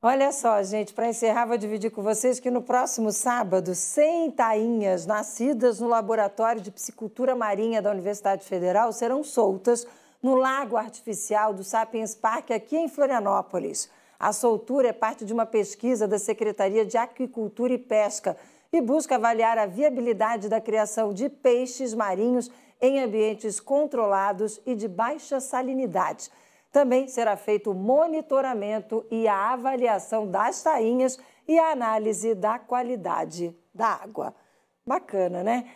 Olha só, gente, para encerrar, vou dividir com vocês que no próximo sábado, 100 tainhas nascidas no Laboratório de Psicultura Marinha da Universidade Federal serão soltas no Lago Artificial do Sapiens Park, aqui em Florianópolis. A soltura é parte de uma pesquisa da Secretaria de Aquicultura e Pesca e busca avaliar a viabilidade da criação de peixes marinhos em ambientes controlados e de baixa salinidade. Também será feito o monitoramento e a avaliação das tainhas e a análise da qualidade da água. Bacana, né?